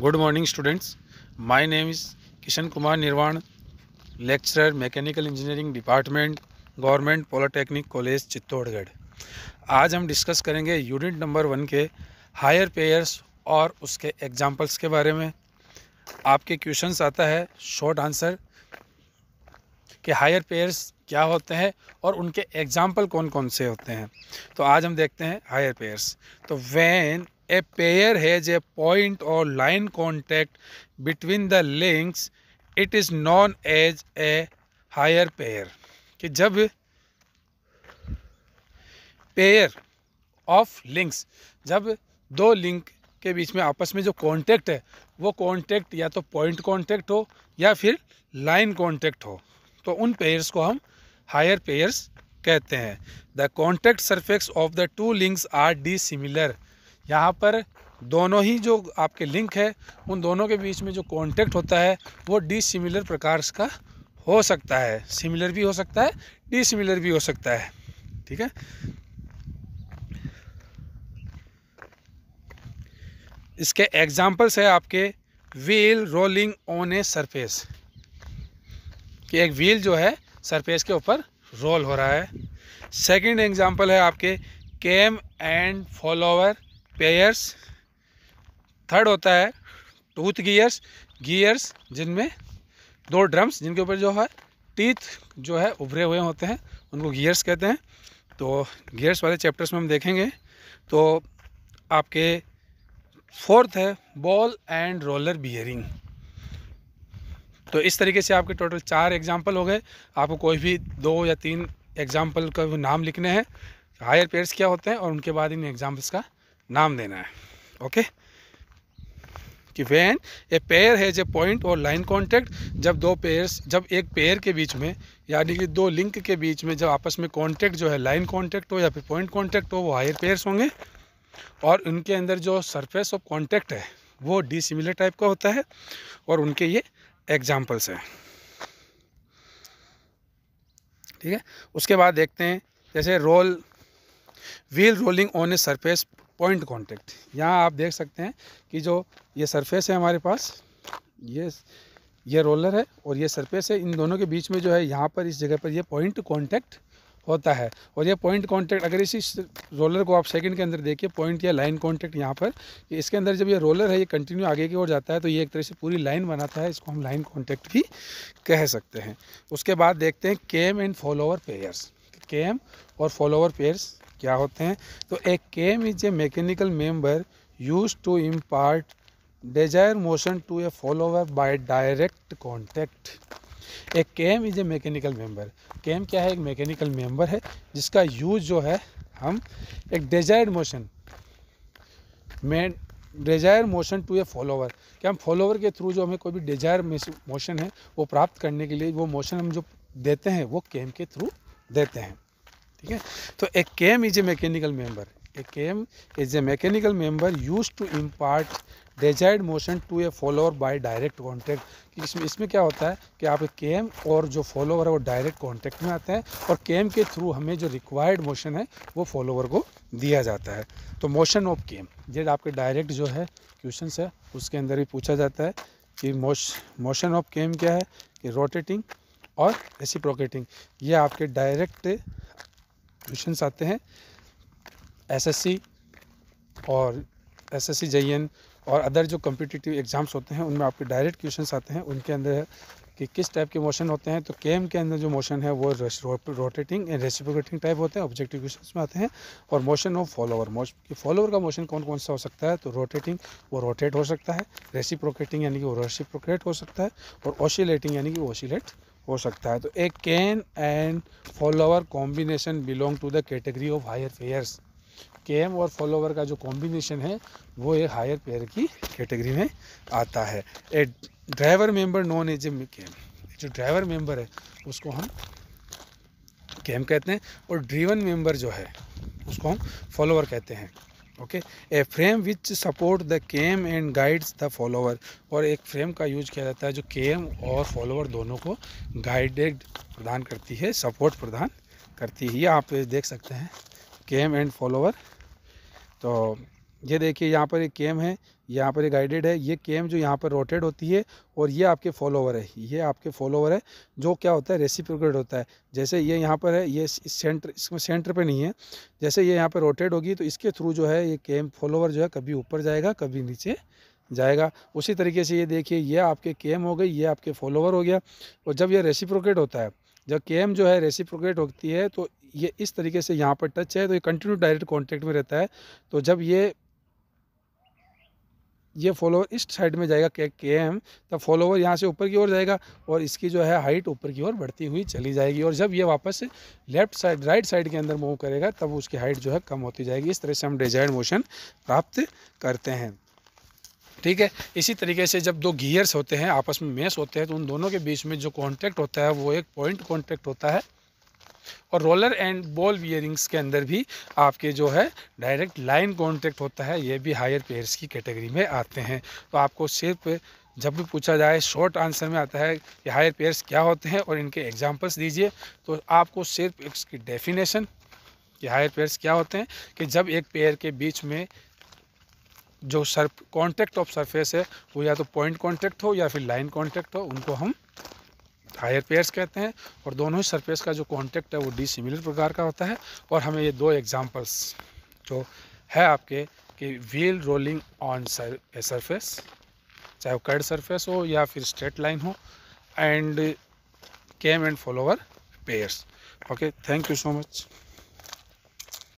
good morning students my name is Kishan Kumar Nirwan lecturer mechanical engineering department government polytechnic college Chittorgarh आज हम discuss करेंगे unit number one के higher pairs और उसके examples के बारे में आपके क्वेश्चंस आता है शॉर्ट आंसर कि हायर पेयर्स क्या होते हैं और उनके एग्जाम्पल कौन कौन से होते हैं तो आज हम देखते हैं हायर पेयर्स तो when a pair has a point और line contact between the links it is known as a higher pair कि जब पेयर ऑफ लिंक्स जब दो लिंक के बीच में आपस में जो कॉन्टेक्ट है वो कॉन्टेक्ट या तो पॉइंट कॉन्टेक्ट हो या फिर लाइन कॉन्टैक्ट हो तो उन पेयर्स को हम हायर पेयर्स कहते हैं the contact surfaces of the two links are dissimilar यहाँ पर दोनों ही जो आपके लिंक है उन दोनों के बीच में जो कांटेक्ट होता है वो डिसिमिलर प्रकार का हो सकता है सिमिलर भी हो सकता है डिसिमिलर भी हो सकता है ठीक है इसके एग्जाम्पल्स है आपके wheel rolling on a surface कि एक व्हील जो है सरफेस के ऊपर रोल हो रहा है सेकंड एग्जाम्पल है आपके cam and follower pairs third होता है टूथ गियर्स गियर्स जिनमें दो ड्रम्स जिनके ऊपर जो है टीथ जो है उभरे हुए होते हैं उनको गियर्स कहते हैं तो गियर्स वाले चैप्टर्स में हम देखेंगे तो आपके फोर्थ है बॉल एंड रोलर बियरिंग तो इस तरीके से आपके टोटल चार एग्जाम्पल हो गए आपको कोई भी दो या तीन एग्जाम्पल का नाम लिखने हैं हायर पेयर्स क्या होते हैं और उनके बाद इन एग्जाम्पल्स का नाम देना है ओके कि वैन ए पेयर है ए पॉइंट और लाइन कांटेक्ट जब दो पेयर्स जब एक पेयर के बीच में यानी कि दो लिंक के बीच में जब आपस में कांटेक्ट जो है लाइन कांटेक्ट हो या फिर पॉइंट कांटेक्ट हो वो हायर पेयर्स होंगे और उनके अंदर जो सरफेस ऑफ कांटेक्ट है वो डिसिमिलर टाइप का होता है और उनके ये एग्जाम्पल्स हैं ठीक है उसके बाद देखते हैं जैसे roll wheel rolling on a surface point contact यहाँ आप देख सकते हैं कि जो ये सरफेस है हमारे पास ये ये रोलर है और ये सरफेस है इन दोनों के बीच में जो है यहाँ पर इस जगह पर ये पॉइंट कॉन्टैक्ट होता है और ये पॉइंट कॉन्टैक्ट अगर इसी रोलर को आप सेकंड के अंदर देखिए पॉइंट या लाइन कॉन्टैक्ट यहाँ पर इसके अंदर जब ये रोलर है ये कंटिन्यू आगे की ओर जाता है तो ये एक तरह से पूरी लाइन बनाता है इसको हम लाइन कॉन्टैक्ट भी कह सकते हैं उसके बाद देखते हैं cam and follower pairs cam और फॉलोअर पेयर्स क्या होते हैं तो a cam is a mechanical member use to impart desire motion to a follower by direct contact a cam is a mechanical member cam क्या है एक mechanical member है जिसका यूज जो है हम एक डिजायर मोशन में desire motion to a follower क्या हम फॉलोवर के थ्रू जो हमें कोई भी डिजायर मोशन है वो प्राप्त करने के लिए वो मोशन हम जो देते हैं वो केम के थ्रू देते हैं ठीक है तो a cam is a mechanical member a cam is a mechanical member use to impart desired motion to a follower by direct contact इसमें इसमें क्या होता है कि आप केम और जो फॉलोअर है वो डायरेक्ट कॉन्टैक्ट में आते हैं और केम के थ्रू हमें जो रिक्वायर्ड मोशन है वो फॉलोअर को दिया जाता है तो मोशन ऑफ केम ये आपके डायरेक्ट जो है क्वेश्चन है उसके अंदर भी पूछा जाता है कि मोशन ऑफ केम क्या है कि रोटेटिंग और रेसिप्रोकेटिंग ये आपके डायरेक्ट क्वेश्चन आते हैं एसएससी और एस एस और अदर जो कम्पिटिटिव एग्ज़ाम्स होते हैं उनमें आपके डायरेक्ट क्वेश्चन आते हैं उनके अंदर कि किस टाइप के मोशन होते हैं तो केम के अंदर जो मोशन है वो रोटेटिंग एंड रेसिप्रोकेटिंग टाइप होते हैं ऑब्जेक्टिव क्वेश्चन में आते हैं और motion of follower motion follower का मोशन कौन कौन सा हो सकता है तो रोटेटिंग वो रोटेट हो सकता है रेसिप्रोकेटिंग यानी कि वो रेसिप्रोकेट हो सकता है और ओशिलेटिंग यानी कि वो ओशिलेट हो सकता है तो a cam and follower combination belong to the category of higher pairs cam और फॉलोवर का जो कॉम्बिनेशन है वो एक हायर पेयर की कैटेगरी में आता है a driver member known as an cam जो ड्राइवर मेंबर है उसको हम कैम कहते हैं और ड्रीवन मेंबर जो है उसको हम फॉलोवर कहते हैं okay a frame which support the cam and guides the follower और एक फ्रेम का यूज किया जाता है जो केम और फॉलोवर दोनों को गाइडेड प्रदान करती है सपोर्ट प्रदान करती है ये आप देख सकते हैं केम एंड फॉलोवर तो ये देखिए यहाँ पर एक केम है यहाँ पर एक गाइडेड है ये केम जो यहाँ पर रोटेट होती है और ये आपके फॉलोवर है ये आपके फॉलोवर है जो क्या होता है रेसिप्रोकेट होता है जैसे ये यहाँ पर है ये सेंटर इसमें सेंटर पे नहीं है जैसे ये यहाँ पर रोटेट होगी तो इसके थ्रू जो है ये केम फॉलोवर जो है कभी ऊपर जाएगा कभी नीचे जाएगा उसी तरीके से ये देखिए ये आपके केम हो गई ये आपके फॉलोवर हो गया और जब यह रेसिप्रोकेट होता है जब केम जो है रेसिप्रोकेट होती है तो ये इस तरीके से यहाँ पर टच है तो ये कंटिन्यू डायरेक्ट कॉन्टेक्ट में रहता है तो जब ये ये फॉलोवर इस साइड में जाएगा के के एम तब फॉलोवर यहाँ से ऊपर की ओर जाएगा और इसकी जो है हाइट ऊपर की ओर बढ़ती हुई चली जाएगी और जब ये वापस लेफ्ट साइड राइट साइड के अंदर मूव करेगा तब उसकी हाइट जो है कम होती जाएगी इस तरह से हम डिजायर्ड मोशन प्राप्त करते हैं ठीक है इसी तरीके से जब दो गियर्स होते हैं आपस में मेस होते हैं तो उन दोनों के बीच में जो कॉन्टैक्ट होता है वो एक पॉइंट कॉन्टैक्ट होता है और रोलर एंड बॉल वियरिंग्स के अंदर भी आपके जो है डायरेक्ट लाइन कॉन्टैक्ट होता है ये भी हायर पेयर्स की कैटेगरी में आते हैं तो आपको सिर्फ जब भी पूछा जाए शॉर्ट आंसर में आता है कि हायर पेयर्स क्या होते हैं और इनके एग्जाम्पल्स दीजिए तो आपको सिर्फ इसकी डेफिनेशन कि हायर पेयर्स क्या होते हैं कि जब एक पेयर के बीच में जो सर कॉन्टैक्ट ऑफ सरफेस है वो या तो पॉइंट कॉन्टैक्ट हो या फिर लाइन कॉन्टैक्ट हो उनको हम हायर पेयर्स कहते हैं और दोनों ही सरफेस का जो कॉन्टेक्ट है वो डिसिमिलर प्रकार का होता है और हमें ये दो एग्जाम्पल्स जो है आपके कि व्हील रोलिंग ऑन सरफेस चाहे वो कर्ड सरफेस हो या फिर स्ट्रेट लाइन हो and cam and follower pairs okay thank you so much